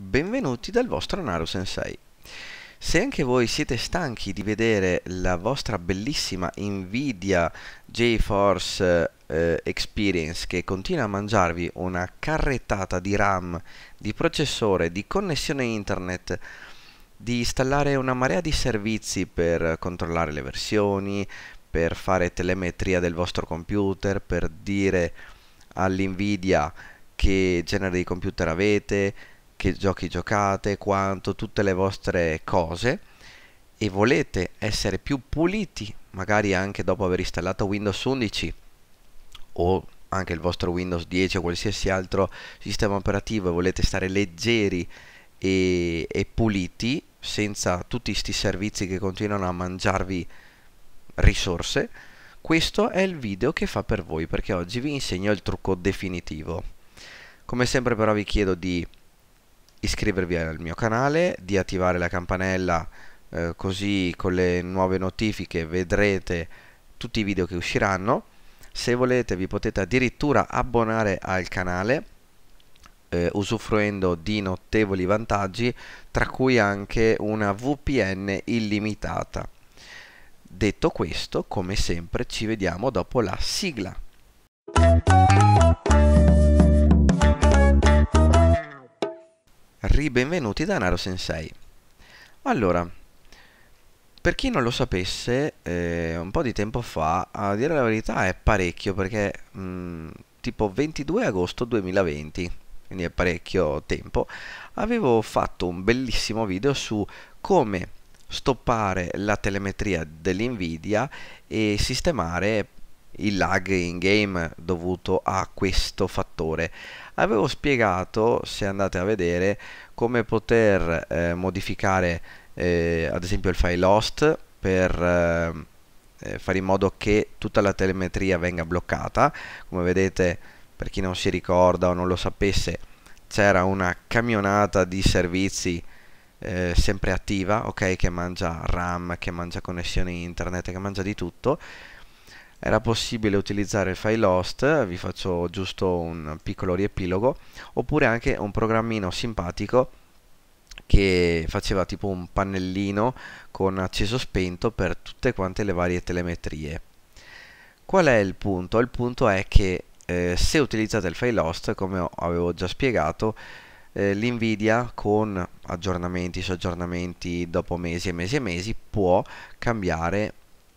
benvenuti dal vostro Naru Sensei. Se anche voi siete stanchi di vedere la vostra bellissima Nvidia GeForce eh, Experience che continua a mangiarvi una carrettata di RAM, di processore, di connessione internet, di installare una marea di servizi per controllare le versioni, per fare telemetria del vostro computer, per dire all'Nvidia che genere di computer avete, che giochi giocate, quanto, tutte le vostre cose e volete essere più puliti, magari anche dopo aver installato Windows 11 o anche il vostro Windows 10 o qualsiasi altro sistema operativo e volete stare leggeri e, e puliti senza tutti questi servizi che continuano a mangiarvi risorse, questo è il video che fa per voi perché oggi vi insegno il trucco definitivo. Come sempre però vi chiedo di iscrivervi al mio canale, di attivare la campanella eh, così con le nuove notifiche vedrete tutti i video che usciranno. Se volete vi potete addirittura abbonare al canale eh, usufruendo di notevoli vantaggi tra cui anche una VPN illimitata. Detto questo, come sempre ci vediamo dopo la sigla. Ribenvenuti da Naro Sensei. Allora, per chi non lo sapesse, eh, un po' di tempo fa, a dire la verità è parecchio perché mh, mm, tipo 22 agosto 2020, quindi è parecchio tempo, avevo fatto un bellissimo video su come stoppare la telemetria dell'Nvidia e sistemare il lag in game dovuto a questo fattore avevo spiegato se andate a vedere come poter eh, modificare eh, ad esempio il file host per eh, eh, fare in modo che tutta la telemetria venga bloccata come vedete per chi non si ricorda o non lo sapesse c'era una camionata di servizi eh, sempre attiva ok che mangia RAM che mangia connessione internet che mangia di tutto era possibile utilizzare il file host, vi faccio giusto un piccolo riepilogo, oppure anche un programmino simpatico che faceva tipo un pannellino con acceso spento per tutte quante le varie telemetrie. Qual è il punto? Il punto è che eh, se utilizzate il file host, come avevo già spiegato, eh, l'NVIDIA con aggiornamenti su aggiornamenti dopo mesi e mesi e mesi può cambiare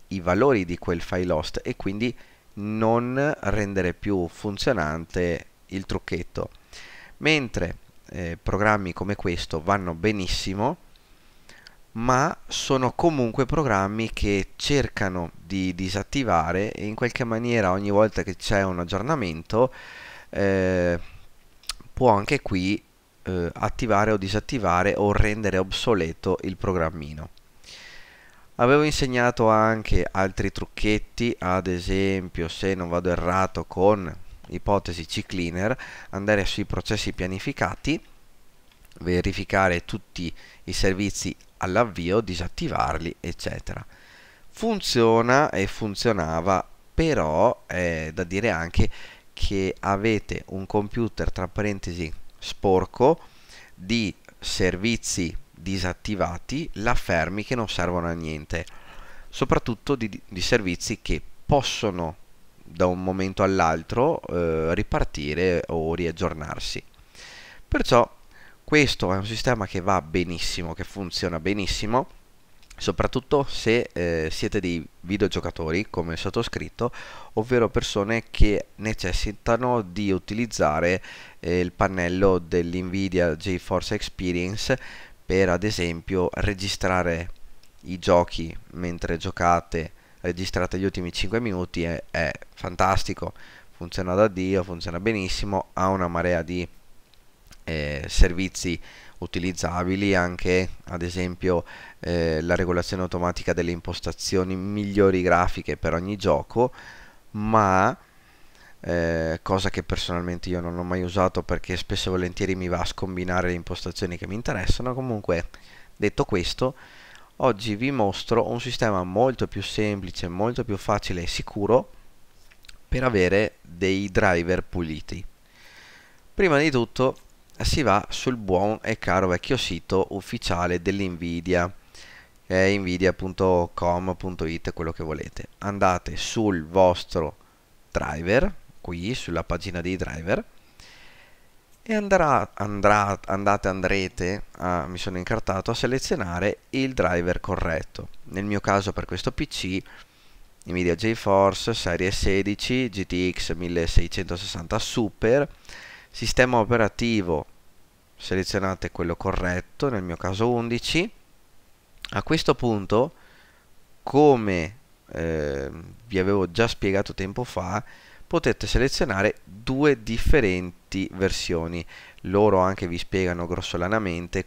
i valori di quel file host e quindi non rendere più funzionante il trucchetto mentre eh, programmi come questo vanno benissimo ma sono comunque programmi che cercano di disattivare e in qualche maniera ogni volta che c'è un aggiornamento eh, può anche qui eh, attivare o disattivare o rendere obsoleto il programmino Avevo insegnato anche altri trucchetti, ad esempio se non vado errato con ipotesi C-Cleaner, andare sui processi pianificati, verificare tutti i servizi all'avvio, disattivarli, eccetera. Funziona e funzionava, però è da dire anche che avete un computer, tra parentesi, sporco di servizi disattivati la fermi che non servono a niente, soprattutto di, di servizi che possono da un momento all'altro eh, ripartire o riaggiornarsi. Perciò questo è un sistema che va benissimo, che funziona benissimo, soprattutto se eh, siete dei videogiocatori come il sottoscritto, ovvero persone che necessitano di utilizzare eh, il pannello dell'NVIDIA GeForce Experience per ad esempio registrare i giochi mentre giocate, registrate gli ultimi 5 minuti, è, è fantastico, funziona da Dio, funziona benissimo, ha una marea di eh, servizi utilizzabili anche ad esempio eh, la regolazione automatica delle impostazioni migliori grafiche per ogni gioco ma eh, cosa che personalmente io non ho mai usato perché spesso e volentieri mi va a scombinare le impostazioni che mi interessano. Comunque, detto questo, oggi vi mostro un sistema molto più semplice, molto più facile e sicuro per avere dei driver puliti. Prima di tutto si va sul buon e caro vecchio sito ufficiale dell'NVIDIA è nvidia.com.it quello che volete andate sul vostro driver qui sulla pagina dei driver e andrà, andrà, andate, andrete, a, mi sono incartato, a selezionare il driver corretto. Nel mio caso per questo PC Nvidia GeForce serie 16 GTX 1660 Super sistema operativo selezionate quello corretto nel mio caso 11 a questo punto come eh, vi avevo già spiegato tempo fa potete selezionare due differenti versioni. Loro anche vi spiegano grossolanamente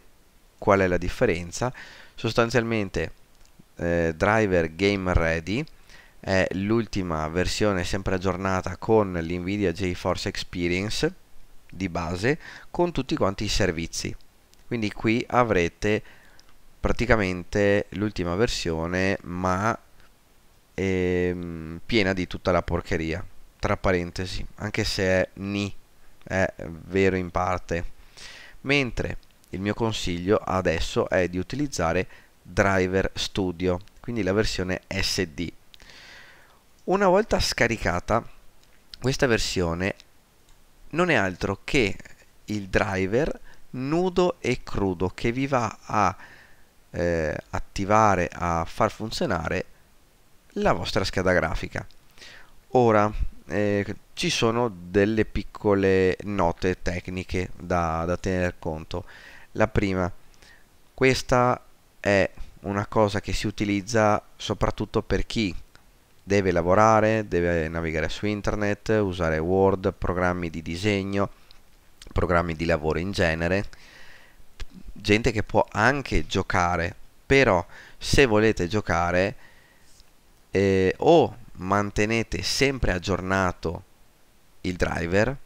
qual è la differenza. Sostanzialmente eh, Driver Game Ready è l'ultima versione sempre aggiornata con l'NVIDIA GeForce Experience di base con tutti quanti i servizi. Quindi qui avrete praticamente l'ultima versione ma ehm, piena di tutta la porcheria tra parentesi, anche se è ni, è vero in parte. Mentre il mio consiglio adesso è di utilizzare Driver Studio, quindi la versione SD. Una volta scaricata, questa versione non è altro che il driver nudo e crudo che vi va a eh, attivare, a far funzionare la vostra scheda grafica. Ora, eh, ci sono delle piccole note tecniche da, da tener conto. La prima, questa è una cosa che si utilizza soprattutto per chi deve lavorare, deve navigare su internet, usare Word, programmi di disegno, programmi di lavoro in genere, gente che può anche giocare, però se volete giocare eh, o mantenete sempre aggiornato il driver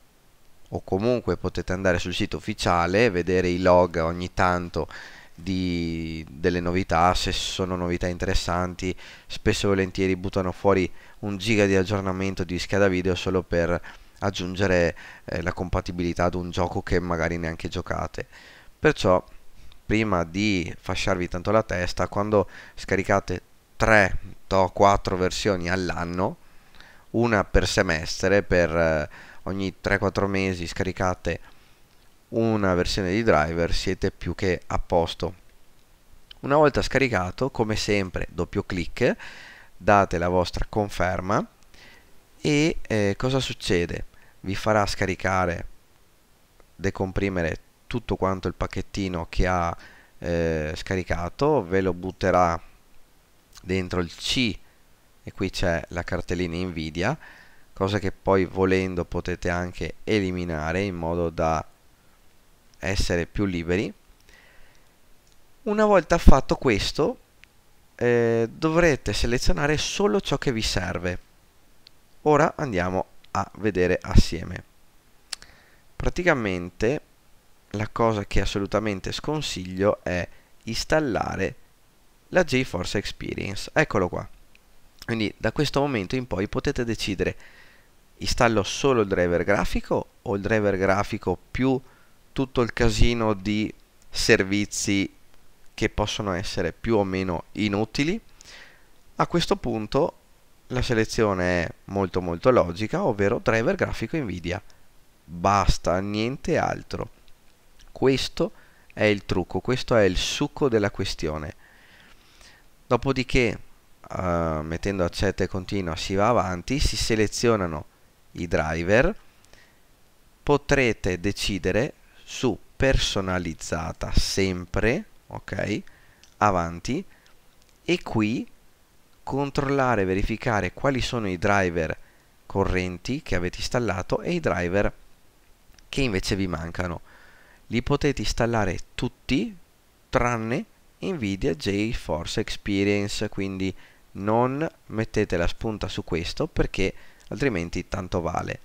o comunque potete andare sul sito ufficiale vedere i log ogni tanto di, delle novità se sono novità interessanti spesso e volentieri buttano fuori un giga di aggiornamento di scheda video solo per aggiungere eh, la compatibilità ad un gioco che magari neanche giocate perciò prima di fasciarvi tanto la testa quando scaricate 3 o 4 versioni all'anno, una per semestre, per eh, ogni 3-4 mesi scaricate una versione di driver, siete più che a posto. Una volta scaricato, come sempre, doppio clic, date la vostra conferma e eh, cosa succede? Vi farà scaricare, decomprimere tutto quanto il pacchettino che ha eh, scaricato, ve lo butterà dentro il C e qui c'è la cartellina Nvidia cosa che poi volendo potete anche eliminare in modo da essere più liberi una volta fatto questo eh, dovrete selezionare solo ciò che vi serve ora andiamo a vedere assieme praticamente la cosa che assolutamente sconsiglio è installare la GeForce Experience. Eccolo qua. Quindi da questo momento in poi potete decidere installo solo il driver grafico o il driver grafico più tutto il casino di servizi che possono essere più o meno inutili. A questo punto la selezione è molto molto logica, ovvero driver grafico Nvidia. Basta, niente altro. Questo è il trucco, questo è il succo della questione. Dopodiché, eh, mettendo accetta e continua, si va avanti, si selezionano i driver, potrete decidere su personalizzata sempre, ok? Avanti e qui controllare verificare quali sono i driver correnti che avete installato e i driver che invece vi mancano. Li potete installare tutti tranne Nvidia GeForce Experience, quindi non mettete la spunta su questo perché altrimenti tanto vale.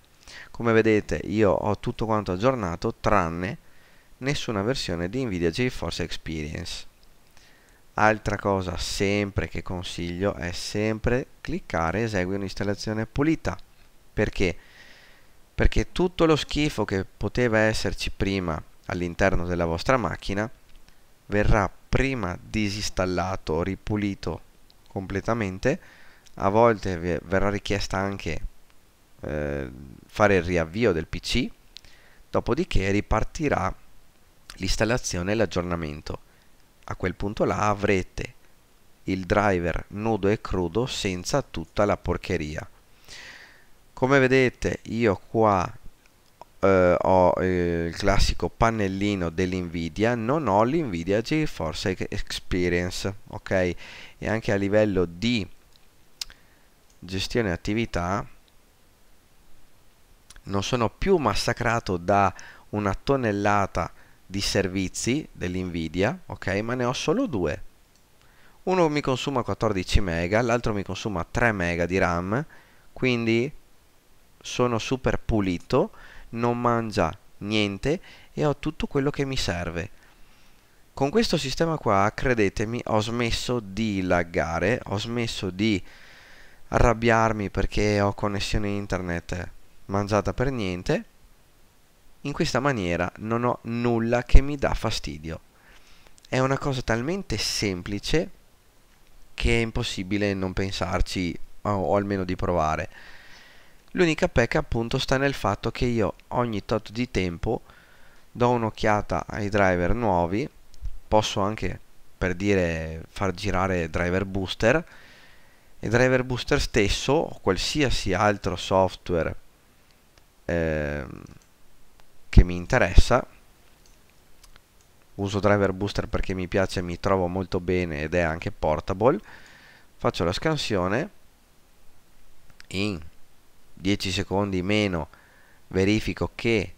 Come vedete io ho tutto quanto aggiornato tranne nessuna versione di Nvidia GeForce Experience. Altra cosa sempre che consiglio è sempre cliccare esegui un'installazione pulita. Perché? Perché tutto lo schifo che poteva esserci prima all'interno della vostra macchina verrà prima disinstallato, ripulito completamente, a volte verrà richiesta anche eh, fare il riavvio del PC, dopodiché ripartirà l'installazione e l'aggiornamento. A quel punto là avrete il driver nudo e crudo senza tutta la porcheria. Come vedete io qua eh, ho eh, il classico pannellino dell'NVIDIA, non ho l'NVIDIA GeForce Experience, ok? E anche a livello di gestione attività non sono più massacrato da una tonnellata di servizi dell'NVIDIA, ok? Ma ne ho solo due. Uno mi consuma 14 mega, l'altro mi consuma 3 mega di RAM, quindi sono super pulito non mangia niente e ho tutto quello che mi serve. Con questo sistema qua, credetemi, ho smesso di laggare, ho smesso di arrabbiarmi perché ho connessione internet mangiata per niente. In questa maniera non ho nulla che mi dà fastidio. È una cosa talmente semplice che è impossibile non pensarci o almeno di provare. L'unica pecca appunto sta nel fatto che io ogni tot di tempo do un'occhiata ai driver nuovi, posso anche per dire far girare driver booster e driver booster stesso o qualsiasi altro software eh, che mi interessa uso driver booster perché mi piace mi trovo molto bene ed è anche portable faccio la scansione in 10 secondi meno verifico che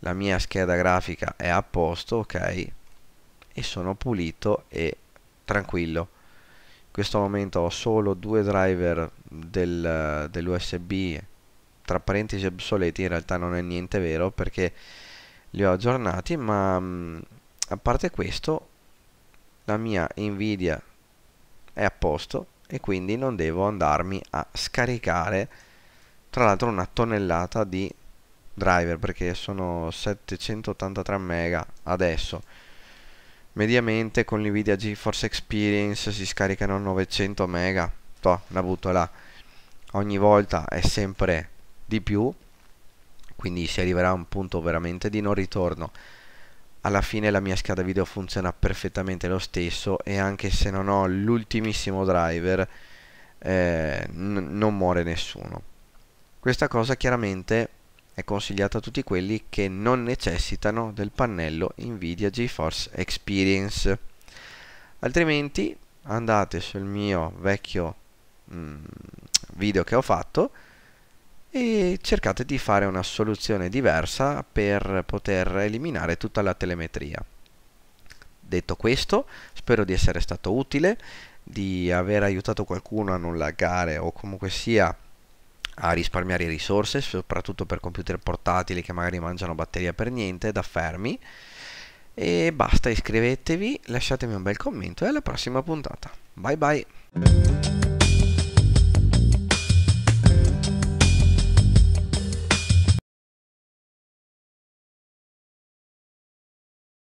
la mia scheda grafica è a posto ok e sono pulito e tranquillo in questo momento ho solo due driver del, dell'usb tra parentesi obsoleti in realtà non è niente vero perché li ho aggiornati ma mh, mm, a parte questo la mia nvidia è a posto e quindi non devo andarmi a scaricare tra l'altro una tonnellata di driver perché sono 783 mega adesso mediamente con l'NVIDIA GeForce Experience si scaricano 900 mega toh, la butto ogni volta è sempre di più quindi si arriverà a un punto veramente di non ritorno alla fine la mia scheda video funziona perfettamente lo stesso e anche se non ho l'ultimissimo driver eh, non muore nessuno questa cosa chiaramente è consigliata a tutti quelli che non necessitano del pannello Nvidia GeForce Experience. Altrimenti andate sul mio vecchio mh, mm, video che ho fatto e cercate di fare una soluzione diversa per poter eliminare tutta la telemetria. Detto questo, spero di essere stato utile, di aver aiutato qualcuno a non laggare o comunque sia a risparmiare risorse, soprattutto per computer portatili che magari mangiano batteria per niente, da fermi. E basta, iscrivetevi, lasciatemi un bel commento e alla prossima puntata. Bye bye!